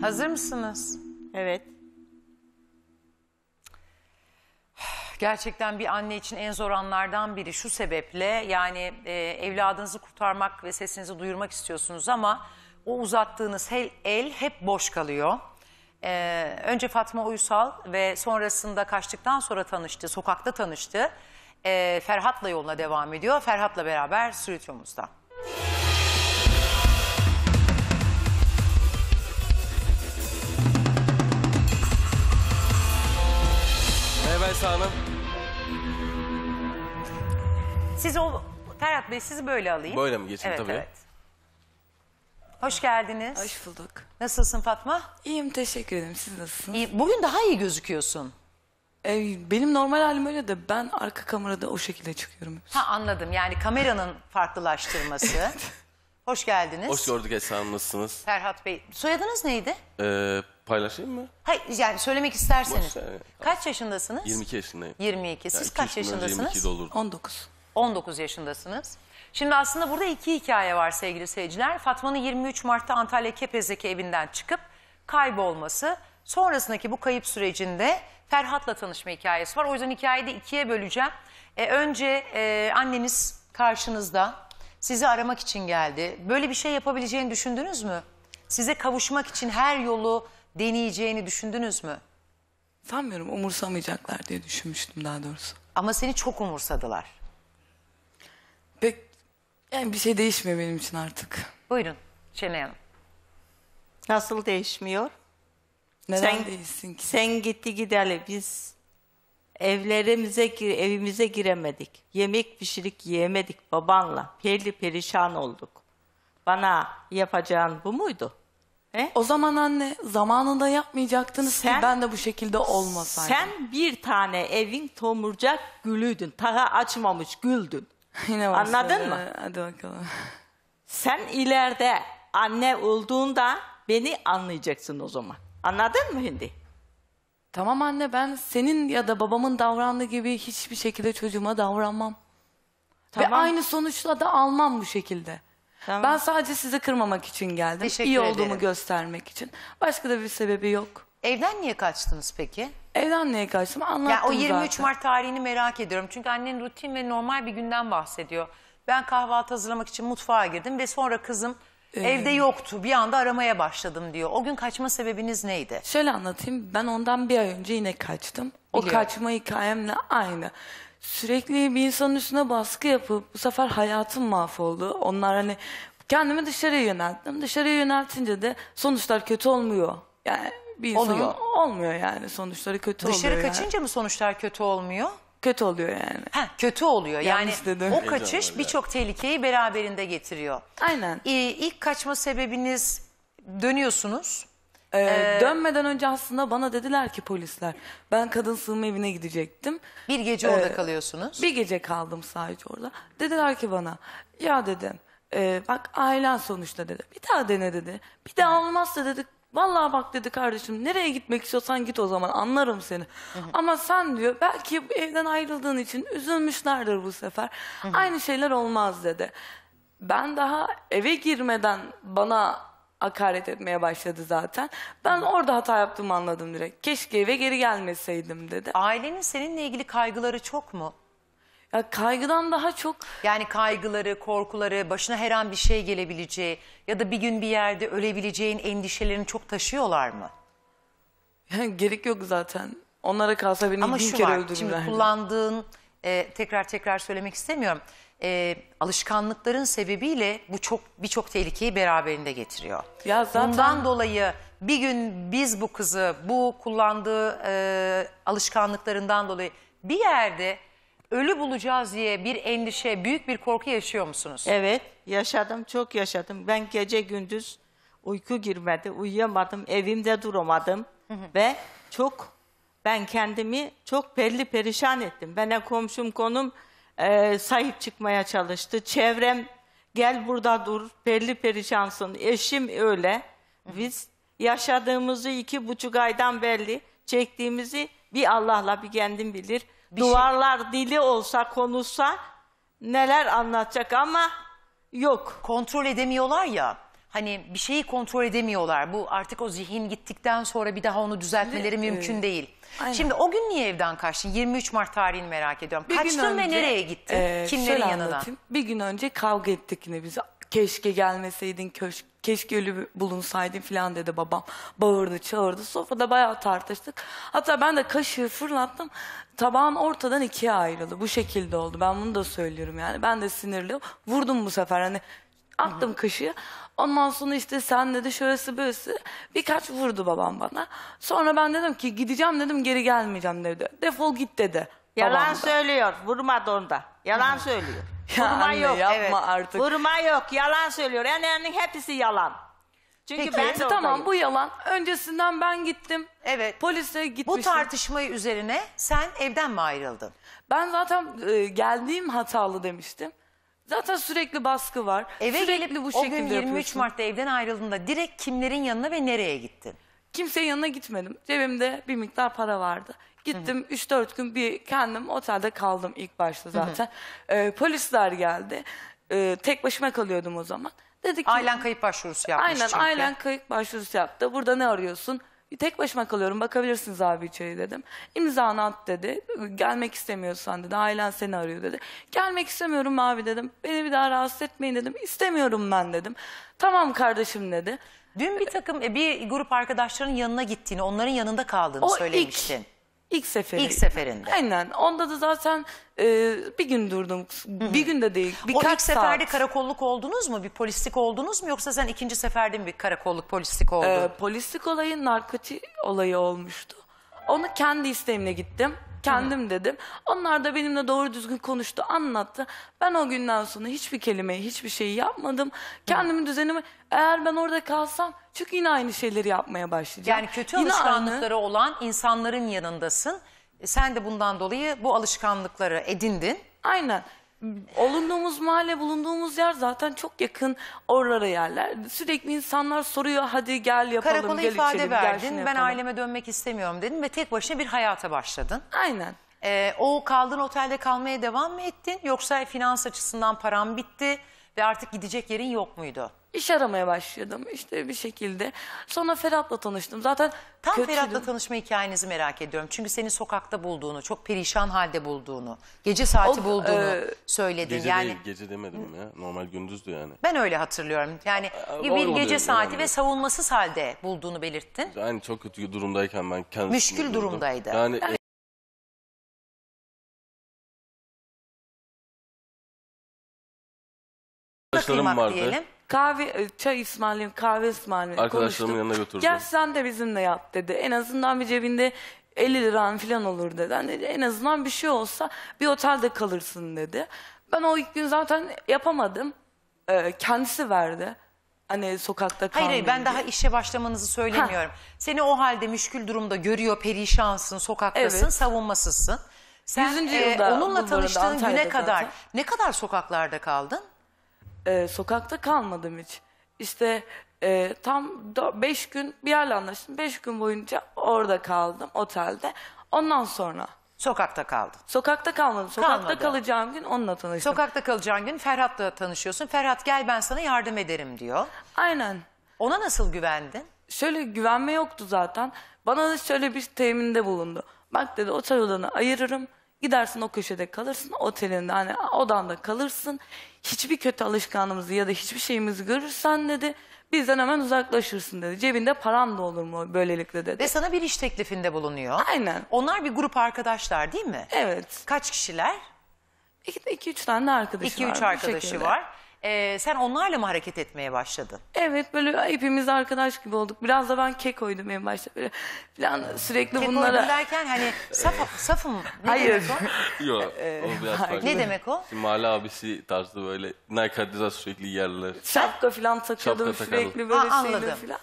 Hazır mısınız? Evet. Gerçekten bir anne için en zor anlardan biri şu sebeple yani e, evladınızı kurtarmak ve sesinizi duyurmak istiyorsunuz ama o uzattığınız el, el hep boş kalıyor. Ee, önce Fatma Uysal ve sonrasında kaçtıktan sonra tanıştı, sokakta tanıştı. Ee, Ferhat'la yoluna devam ediyor. Ferhat'la beraber stüdyomuzda. Melisa Hanım. Siz o Ferhat Bey sizi böyle alayım. Böyle mi geçin evet, tabii. Evet. Hoş geldiniz. Hoş bulduk. Nasılsın Fatma? İyiyim teşekkür ederim. Siz nasılsınız? İyi. Bugün daha iyi gözüküyorsun. Ee, benim normal halim öyle de ben arka kamerada o şekilde çıkıyorum. Ha anladım. Yani kameranın farklılaştırması. Hoş geldiniz. Hoş gördük Esra Hanım nasılsınız? Ferhat Bey. Soyadınız neydi? Ee, paylaşayım mı? Hayır yani söylemek isterseniz. Boş Kaç yaşındasınız? 22 yaşındayım. 22. Siz yani kaç yaşındasınız? 19. 19 yaşındasınız. Şimdi aslında burada iki hikaye var sevgili seyirciler. Fatma'nın 23 Mart'ta Antalya Kepez'deki evinden çıkıp kaybolması. Sonrasındaki bu kayıp sürecinde Ferhat'la tanışma hikayesi var. O yüzden hikayeyi de ikiye böleceğim. E, önce e, anneniz karşınızda sizi aramak için geldi. Böyle bir şey yapabileceğini düşündünüz mü? Size kavuşmak için her yolu deneyeceğini düşündünüz mü? Sanmıyorum umursamayacaklar diye düşünmüştüm daha doğrusu. Ama seni çok umursadılar. Pek yani bir şey değişmiyor benim için artık. Buyurun Şenay Hanım. Nasıl değişmiyor? Neden Sen- değilsin ki? Sen gitti gideli biz evlerimize gir- evimize giremedik. Yemek pişirip yiyemedik babanla. Perli perişan olduk. Bana yapacağın bu muydu? He? O zaman anne zamanında yapmayacaktınız sen, ki ben de bu şekilde olmasaydım. Sen bir tane evin tomurcak gülüydün. Taha açmamış güldün. Yine Anladın mı? Ee, hadi bakalım. Sen ileride anne olduğunda beni anlayacaksın o zaman. Anladın mı şimdi? Tamam anne ben senin ya da babamın davrandığı gibi hiçbir şekilde çocuğuma davranmam. Tamam. Ve aynı sonuçla da almam bu şekilde. Tamam. Ben sadece sizi kırmamak için geldim. Teşekkür İyi olduğumu ederim. göstermek için. Başka da bir sebebi yok. Evden niye kaçtınız peki? Evden niye kaçtım anlattım Ya o 23 zaten. Mart tarihini merak ediyorum. Çünkü annen rutin ve normal bir günden bahsediyor. Ben kahvaltı hazırlamak için mutfağa girdim ve sonra kızım ee, evde yoktu. Bir anda aramaya başladım diyor. O gün kaçma sebebiniz neydi? Şöyle anlatayım. Ben ondan bir ay önce yine kaçtım. O Biliyorum. kaçma hikayemle aynı sürekli bir insanın üstüne baskı yapıp bu sefer hayatım mahvoldu. Onlar hani kendimi dışarıya yönelttim. Dışarıya yöneltince de sonuçlar kötü olmuyor. Yani bir insanın Oluyor. olmuyor yani sonuçları kötü Dışarı oluyor. yani. kaçınca mı sonuçlar kötü olmuyor? kötü oluyor yani. Ha, kötü oluyor. Yani Yanlış o kaçış birçok tehlikeyi beraberinde getiriyor. Aynen. Ee, ilk kaçma sebebiniz dönüyorsunuz. Ee, ee, dönmeden önce aslında bana dediler ki polisler ben kadın sığınma evine gidecektim. Bir gece orada ee, kalıyorsunuz. Bir gece kaldım sadece orada. Dediler ki bana ya dedim e, bak ailen sonuçta dedi. Bir daha dene dedi. Bir daha olmazsa dedi Vallahi bak dedi kardeşim nereye gitmek istiyorsan git o zaman anlarım seni. Ama sen diyor belki evden ayrıldığın için üzülmüşlerdir bu sefer. Aynı şeyler olmaz dedi. Ben daha eve girmeden bana hakaret etmeye başladı zaten. Ben orada hata yaptığımı anladım direkt. Keşke eve geri gelmeseydim dedi. Ailenin seninle ilgili kaygıları çok mu? Ya kaygıdan daha çok Yani kaygıları, korkuları, başına her an bir şey gelebileceği ya da bir gün bir yerde ölebileceğin endişelerini çok taşıyorlar mı? yani gerek yok zaten. Onlara kalsa beni Ama bin şu kere var, şimdi kullandığın, e, tekrar tekrar söylemek istemiyorum e, alışkanlıkların sebebiyle bu çok birçok tehlikeyi beraberinde getiriyor. Ya zaten... Bundan dolayı bir gün biz bu kızı bu kullandığı e, alışkanlıklarından dolayı bir yerde ölü bulacağız diye bir endişe, büyük bir korku yaşıyor musunuz? Evet, yaşadım, çok yaşadım. Ben gece gündüz uyku girmedi, uyuyamadım, evimde duramadım hı hı. ve çok ben kendimi çok perli perişan ettim. Bana komşum konum e, sahip çıkmaya çalıştı. Çevrem gel burada dur, belli perişansın. Eşim öyle. Biz yaşadığımızı iki buçuk aydan belli çektiğimizi bir Allah'la bir kendim bilir. Bir şey- Duvarlar şey... dili olsa konuşsa neler anlatacak ama yok. Kontrol edemiyorlar ya hani bir şeyi kontrol edemiyorlar. Bu artık o zihin gittikten sonra bir daha onu düzeltmeleri mümkün e, değil. Aynen. Şimdi o gün niye evden kaçtın? 23 Mart tarihini merak ediyorum. Bir Kaçtın önce, ve nereye gittin? E, Kimlerin yanına? Bir gün önce kavga ettik yine biz. Keşke gelmeseydin, köş, keşke ölü bulunsaydın falan dedi babam. Bağırdı, çağırdı. Sofada bayağı tartıştık. Hatta ben de kaşığı fırlattım. Tabağın ortadan ikiye ayrıldı. Bu şekilde oldu. Ben bunu da söylüyorum yani. Ben de sinirli. Vurdum bu sefer. Hani Attım kaşığı. Ondan sonra işte sen dedi şurası böylesi. Birkaç vurdu babam bana. Sonra ben dedim ki gideceğim dedim geri gelmeyeceğim dedi. Defol git dedi. Yalan da. söylüyor. Vurmadı onda. Yalan söylüyor. Ya Vurma anne, yok. yapma evet. artık. Vurma yok. Yalan söylüyor. Enlerinin hepsi yalan. Çünkü Peki, ben de tamam oradayım. bu yalan. Öncesinden ben gittim. Evet. Polise Bu gitmiştim. tartışmayı üzerine sen evden mi ayrıldın? Ben zaten e, geldiğim hatalı demiştim. Zaten sürekli baskı var. Eve sürekli gelip bu o gün 23 yapıyorsun. Mart'ta evden ayrıldığında direkt kimlerin yanına ve nereye gittin? Kimsenin yanına gitmedim. Cebimde bir miktar para vardı. Gittim 3-4 gün bir kendim otelde kaldım ilk başta zaten. Ee, polisler geldi. Ee, tek başıma kalıyordum o zaman. Dedi ki, Ailen kayıp başvurusu yapmış Aynen çünkü. ailen kayıp başvurusu yaptı. Burada ne arıyorsun? Tek başıma kalıyorum bakabilirsiniz abi içeri dedim. İmzanı at dedi. Gelmek istemiyorsan dedi. Ailen seni arıyor dedi. Gelmek istemiyorum abi dedim. Beni bir daha rahatsız etmeyin dedim. İstemiyorum ben dedim. Tamam kardeşim dedi. Dün bir takım e, bir grup arkadaşların yanına gittiğini, onların yanında kaldığını o söylemiştin. Ilk İlk seferi. İlk seferinde. Aynen. Onda da zaten e, bir gün durdum. Bir gün de değil. Birkaç o ilk seferde karakolluk oldunuz mu? Bir polislik oldunuz mu? Yoksa sen ikinci seferde mi bir karakolluk polislik oldun? Ee, polislik olayı narkotik olayı olmuştu. Onu kendi isteğimle gittim. Kendim dedim. Onlar da benimle doğru düzgün konuştu, anlattı. Ben o günden sonra hiçbir kelimeyi, hiçbir şeyi yapmadım. Kendimi düzenimi eğer ben orada kalsam çünkü yine aynı şeyleri yapmaya başlayacağım. Yani kötü Yine alışkanlıkları aynı- olan insanların yanındasın. E, Sen de bundan dolayı bu alışkanlıkları edindin. Aynen. Olunduğumuz mahalle, bulunduğumuz yer zaten çok yakın oralara yerler. Sürekli insanlar soruyor hadi gel yapalım, Karakola gel ifade içelim, verdin. şunu Ben yapalım. aileme dönmek istemiyorum dedin ve tek başına bir hayata başladın. Aynen. Ee, o kaldığın otelde kalmaya devam mı ettin? Yoksa finans açısından param bitti. Ve artık gidecek yerin yok muydu? İş aramaya başladım işte bir şekilde. Sonra Ferhat'la tanıştım. Zaten Tam kötüydüm. Ferhat'la tanışma hikayenizi merak ediyorum. Çünkü seni sokakta bulduğunu, çok perişan halde bulduğunu, gece saati O, bulduğunu e, söyledin. Gece yani değil, gece demedim ya. Normal gündüzdü yani. ben öyle hatırlıyorum. Yani Aa, bir gece saati yani. ve savunmasız halde bulduğunu belirttin. Yani çok kötü durumdayken ben kendisini Müşkül buldum. durumdaydı. Yani arkadaşlarım vardı. diyelim. Kahve, e, çay ısmarlayayım, kahve ısmarlayayım. Arkadaşlarımın konuştuk. yanına götürdüm. Gel sen de bizimle yat dedi. En azından bir cebinde 50 liran falan olur dedi. Hani en azından bir şey olsa bir otelde kalırsın dedi. Ben o ilk gün zaten yapamadım. Ee, kendisi verdi. Hani sokakta kalmayayım Hayır ben diye. daha işe başlamanızı söylemiyorum. Seni o halde müşkül durumda görüyor, perişansın, sokaktasın, Evet. savunmasızsın. Sen e, onunla tanıştığın güne Antalya'da kadar ne kadar sokaklarda kaldın? e, sokakta kalmadım hiç. İşte e, tam 5 gün bir yerle anlaştım. 5 gün boyunca orada kaldım otelde. Ondan sonra Sokakta kaldın. sokakta kalmadım. Sokakta Kalmadı. kalacağım gün onunla tanıştım. Sokakta kalacağın gün Ferhat'la tanışıyorsun. Ferhat gel ben sana yardım ederim diyor. Aynen. Ona nasıl güvendin? Şöyle güvenme yoktu zaten. Bana da şöyle bir teminde bulundu. Bak dedi otel odanı ayırırım. Gidersin o köşede kalırsın, otelinde hani odanda kalırsın. Hiçbir kötü alışkanlığımızı ya da hiçbir şeyimizi görürsen dedi, bizden hemen uzaklaşırsın dedi. Cebinde paran da olur mu böylelikle dedi. Ve sana bir iş teklifinde bulunuyor. Aynen. Onlar bir grup arkadaşlar değil mi? Evet. Kaç kişiler? İki, iki üç tane de arkadaşı var. İki üç arkadaşı var e, sen onlarla mı hareket etmeye başladın? Evet böyle hepimiz arkadaş gibi olduk. Biraz da ben kek kekoydum en başta böyle falan sürekli Kek bunlara. derken hani saf, safım ne Hayır. Yok ee, o biraz farklı. Ne demek o? Şimdi mahalle abisi tarzı böyle Nike Adidas sürekli yerler. Şapka falan takıyordum Şapka takıyordum. sürekli böyle Ha, şeyle falan.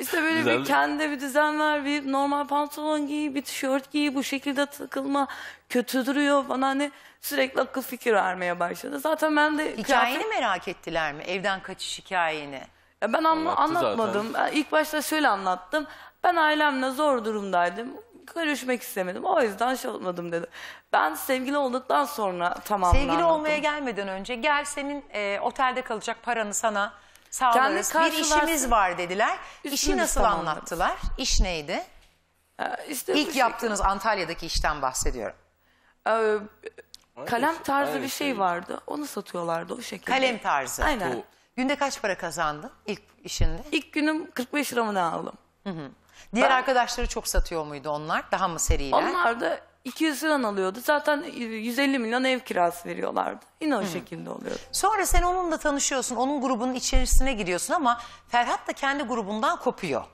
İşte böyle Güzel. bir kendine bir düzen ver, bir normal pantolon giy, bir tişört giy, bu şekilde takılma kötü duruyor bana hani sürekli akıl fikir vermeye başladı. Zaten ben de Hikayeni kıyafet- merak ettiler mi? Evden kaçış hikayeni. Ya Ben anla- anlatmadım. Ben İlk başta şöyle anlattım. Ben ailemle zor durumdaydım. Görüşmek istemedim. O yüzden şey olmadım dedi. Ben sevgili olduktan sonra tamamını Sevgili anlattım. olmaya gelmeden önce gel senin e, otelde kalacak paranı sana kendi Bir işimiz var dediler. İşi nasıl tamamlarız. anlattılar? İş neydi? Ha, işte bu İlk şey- yaptığınız Antalya'daki işten bahsediyorum. Ee, kalem tarzı aynı bir şey şey. vardı. Onu satıyorlardı o şekilde. Kalem tarzı. Aynen. Bu- Günde kaç para kazandın ilk işinde? İlk günüm 45 liramı ne aldım. Diğer arkadaşları çok satıyor muydu onlar? Daha mı seriler? Onlar da 200 liran alıyordu. Zaten 150 e, milyon ev kirası veriyorlardı. Yine o şekilde oluyordu. Sonra sen onunla tanışıyorsun, onun grubunun içerisine giriyorsun ama Ferhat da kendi grubundan kopuyor.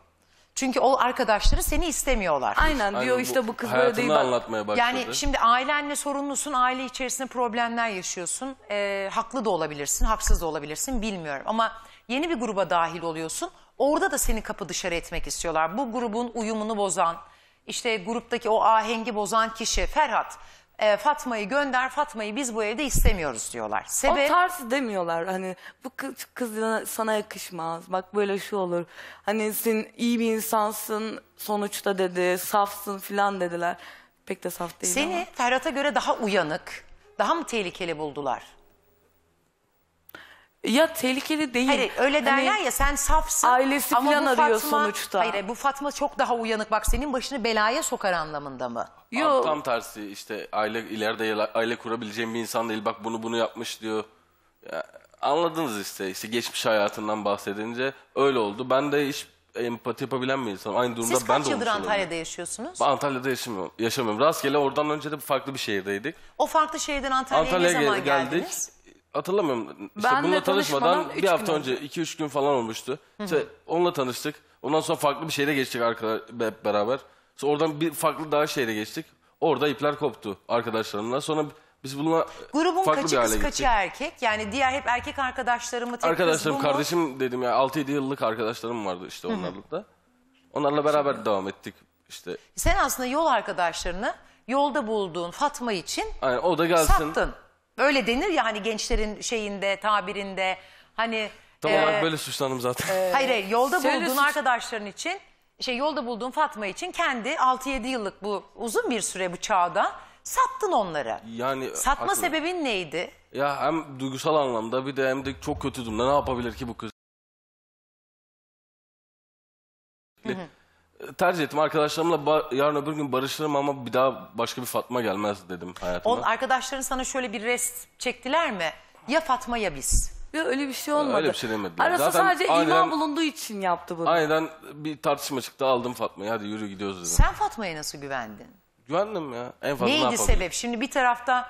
Çünkü o arkadaşları seni istemiyorlar. Aynen diyor Aynen işte bu kız böyle değil. bak. anlatmaya başladı. Yani şimdi ailenle sorunlusun, aile içerisinde problemler yaşıyorsun. Ee, haklı da olabilirsin, haksız da olabilirsin bilmiyorum. Ama yeni bir gruba dahil oluyorsun. Orada da seni kapı dışarı etmek istiyorlar. Bu grubun uyumunu bozan, işte gruptaki o ahengi bozan kişi Ferhat e, Fatma'yı gönder Fatma'yı biz bu evde istemiyoruz diyorlar. Sebep... O tarz demiyorlar hani bu kız, kız sana yakışmaz bak böyle şu olur. Hani sen iyi bir insansın sonuçta dedi safsın filan dediler. Pek de saf değil Seni ama. Ferhat'a göre daha uyanık daha mı tehlikeli buldular? Ya tehlikeli değil. Hayır öyle Hani derler ya sen safsın. Ailesi ama falan arıyor Fatma- sonuçta. Hayır bu Fatma çok daha uyanık bak senin başını belaya sokar anlamında mı? Yo, Abi tam tersi işte aile ileride aile kurabileceğim bir insan değil. Bak bunu bunu yapmış diyor. Ya, anladınız işte. işte geçmiş hayatından bahsedince öyle oldu. Ben de hiç empati yapabilen bir insanım. Aynı durumda ben kaç de Siz kaç yıldır Antalya'da yaşıyorsunuz? Ben Antalya'da yaşamıyorum. Yaşamıyorum. Rastgele oradan önce de farklı bir şehirdeydik. O farklı şehirden Antalya'ya, Antalya'ya ne zaman gel- geldik. Hatırlamıyorum. İşte Benle bununla tanışmadan bir hafta önce 2-3 gün falan olmuştu. İşte onunla tanıştık. Ondan sonra farklı bir şeyle geçtik arkada hep beraber. Sonra oradan bir farklı daha şeyle geçtik. Orada ipler koptu arkadaşlarımla. Sonra biz bununla Grubun farklı kaçı bir hale kız kaçı erkek? Yani diğer hep erkek arkadaşlarımı Tek Arkadaşlarım, kız bu mu? kardeşim dedim ya 6-7 yıllık arkadaşlarım vardı işte onlarla da. Onlarla beraber devam ettik işte. Sen aslında yol arkadaşlarını yolda bulduğun Fatma için Yani o da gelsin. sattın. Öyle denir ya hani gençlerin şeyinde, tabirinde hani... Tam e, olarak böyle suçlandım zaten. E, hayır hayır yolda bulduğun suç... arkadaşların için, şey yolda bulduğun Fatma için kendi 6-7 yıllık bu uzun bir süre bu çağda sattın onları. Yani Satma haklı. sebebin neydi? Ya hem duygusal anlamda bir de hem de çok kötü durumda ne yapabilir ki bu kız? Hı hı tercih ettim. Arkadaşlarımla yarın öbür gün barışırım ama bir daha başka bir Fatma gelmez dedim hayatıma. On, arkadaşların sana şöyle bir rest çektiler mi? Ya Fatma ya biz. Ya öyle bir şey olmadı. Öyle bir şey demediler. Arası Zaten sadece aniden, iman bulunduğu için yaptı bunu. Aynen bir tartışma çıktı aldım Fatma'yı hadi yürü gidiyoruz dedim. Sen Fatma'ya nasıl güvendin? Güvendim ya. En fazla Neydi ne sebep? Şimdi bir tarafta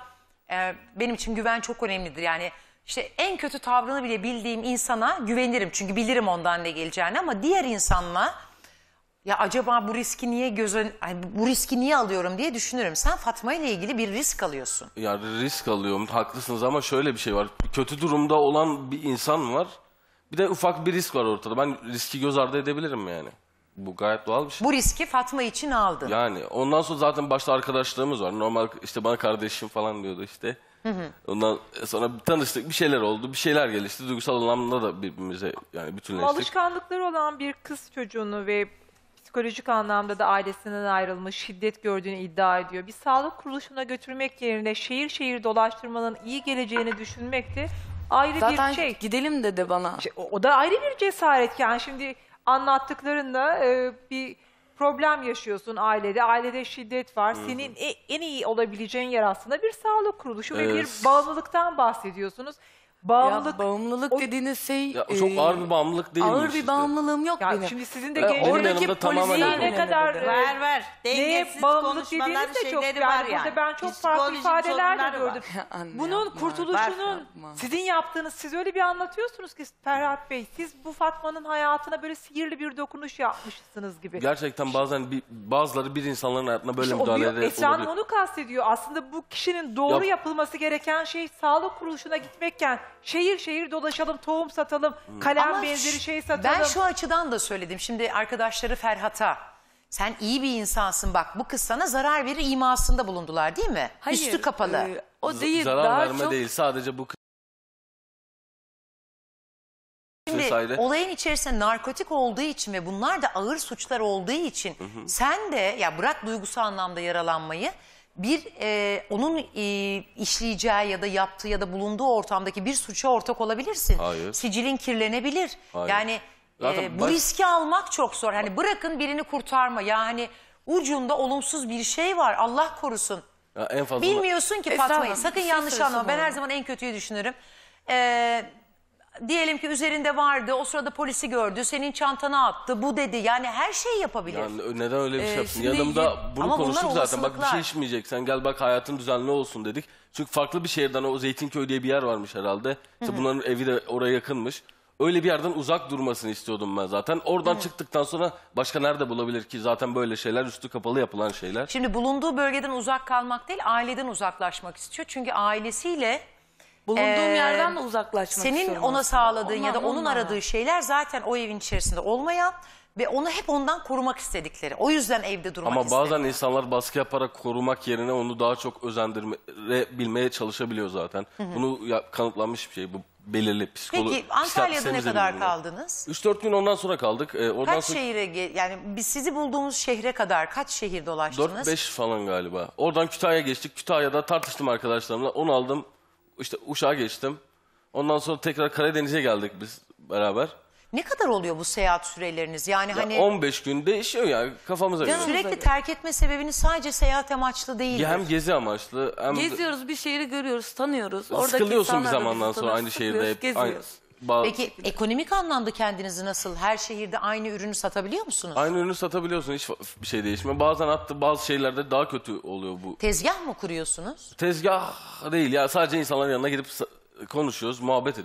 e, benim için güven çok önemlidir. Yani işte en kötü tavrını bile bildiğim insana güvenirim. Çünkü bilirim ondan ne geleceğini ama diğer insanla ya acaba bu riski niye göze bu riski niye alıyorum diye düşünürüm. Sen Fatma ile ilgili bir risk alıyorsun. Ya risk alıyorum haklısınız ama şöyle bir şey var. Kötü durumda olan bir insan var. Bir de ufak bir risk var ortada. Ben riski göz ardı edebilirim yani. Bu gayet doğal bir şey. Bu riski Fatma için aldın. Yani ondan sonra zaten başta arkadaşlığımız var. Normal işte bana kardeşim falan diyordu işte. Hı hı. Ondan sonra tanıştık bir şeyler oldu bir şeyler gelişti duygusal anlamda da birbirimize yani bütünleştik. Alışkanlıkları olan bir kız çocuğunu ve psikolojik anlamda da ailesinden ayrılmış, şiddet gördüğünü iddia ediyor. Bir sağlık kuruluşuna götürmek yerine şehir şehir dolaştırmanın iyi geleceğini düşünmek de ayrı Zaten bir şey. gidelim dedi bana. Şey, o, da ayrı bir cesaret yani şimdi anlattıklarında e, bir problem yaşıyorsun ailede. Ailede şiddet var. Hı -hı. Senin e, en iyi olabileceğin yer aslında bir sağlık kuruluşu evet. ve bir bağımlılıktan bahsediyorsunuz. Bağımlılık. Ya bağımlılık o- dediğiniz şey... Ya, çok e, ağır bir bağımlılık değilmiş ağır bir işte. bağımlılığım yok Ya benim. şimdi sizin de Ya ee, genç- oradaki yanımda polisiye ne kadar Ver e, ver. Dengesiz bağımlılık dediğiniz de çok var yani. burada ben çok farklı ifadeler de gördüm. Bunun yapma, kurtuluşunun yapma. sizin yaptığınız siz öyle bir anlatıyorsunuz ki Ferhat Bey siz bu Fatma'nın hayatına böyle sihirli bir dokunuş yapmışsınız gibi. Gerçekten bazen bir, bazıları bir insanların hayatına böyle O müdahale ediyor. Esra Hanım oluyor. onu kastediyor. Aslında bu kişinin doğru yapılması gereken şey sağlık kuruluşuna gitmekken Şehir şehir dolaşalım, tohum satalım, hmm. kalem Ama benzeri şey satalım. Ben şu açıdan da söyledim. Şimdi arkadaşları Ferhat'a sen iyi bir insansın bak bu kız sana zarar verir imasında bulundular değil mi? Hayır, Üstü kapalı. e, o değil. Zarar daha verme çok değil sadece bu kız Şimdi vesaire. olayın içerisinde narkotik olduğu için ve bunlar da ağır suçlar olduğu için sen de ya bırak duygusal anlamda yaralanmayı bir e, onun e, işleyeceği ya da yaptığı ya da bulunduğu ortamdaki bir suça ortak olabilirsin. Hayır. Sicilin kirlenebilir. Hayır. Yani e, bu baş- riski almak çok zor. Hani bırakın birini kurtarma. Yani ucunda olumsuz bir şey var. Allah korusun. Ya en fazla Bilmiyorsun ki Fatma'yı. Sakın şey yanlış söylesem anlama. Ben her zaman en kötüyü düşünürüm. Ee, diyelim ki üzerinde vardı o sırada polisi gördü senin çantana attı bu dedi yani her şeyi yapabilir. Yani neden öyle bir ee, şey Ee, yapsın? şimdi Yanımda bunu konuştuk zaten. Bak bir şey içmeyecek. Sen gel bak hayatın düzenli olsun dedik. Çünkü farklı bir şehirden o Zeytinköy diye bir yer varmış herhalde. İşte bunların evi de oraya yakınmış. Öyle bir yerden uzak durmasını istiyordum ben zaten. Oradan çıktıktan sonra başka nerede bulabilir ki? Zaten böyle şeyler üstü kapalı yapılan şeyler. Şimdi bulunduğu bölgeden uzak kalmak değil aileden uzaklaşmak istiyor. Çünkü ailesiyle Bulunduğum Ee, yerden de uzaklaşmak Senin ona aslında. sağladığın ya da onun ondan aradığı şeyler zaten o evin içerisinde olmayan ve onu hep ondan korumak istedikleri. O yüzden evde durmak Ama istedi. bazen insanlar baskı yaparak korumak yerine onu daha çok özendirebilmeye çalışabiliyor zaten. Bunu ya- kanıtlanmış bir şey bu belirli psikolo Peki Antalya'da ne kadar kaldınız? 3-4 gün ondan sonra kaldık. Ee, oradan Kaç sonra şehire ge- yani biz sizi bulduğumuz şehre kadar kaç şehir dolaştınız? 4-5 falan galiba. Oradan Kütahya'ya geçtik. Kütahya'da tartıştım arkadaşlarımla. Onu aldım işte Uşak'a geçtim. Ondan sonra tekrar Karadeniz'e geldik biz beraber. Ne kadar oluyor bu seyahat süreleriniz? Yani Ya hani 15 günde değişiyor yani kafamıza göre. sürekli terk etme sebebini sadece seyahat amaçlı değil. hem gezi amaçlı hem Geziyoruz bir şehri görüyoruz, tanıyoruz. Oradaki Sıkılıyorsun bir insanlarla zamandan sonra tanıyoruz, aynı şehirde sıkılıyoruz, hep aynı- Geziyoruz. Peki ekonomik anlamda kendinizi nasıl her şehirde aynı ürünü satabiliyor musunuz? Aynı ürünü satabiliyorsun hiç bir şey değişmiyor. Bazen hatta bazı şeylerde daha kötü oluyor bu. Tezgah mı kuruyorsunuz? Tezgah değil ya sadece insanların yanına gidip konuşuyoruz, muhabbet ediyoruz.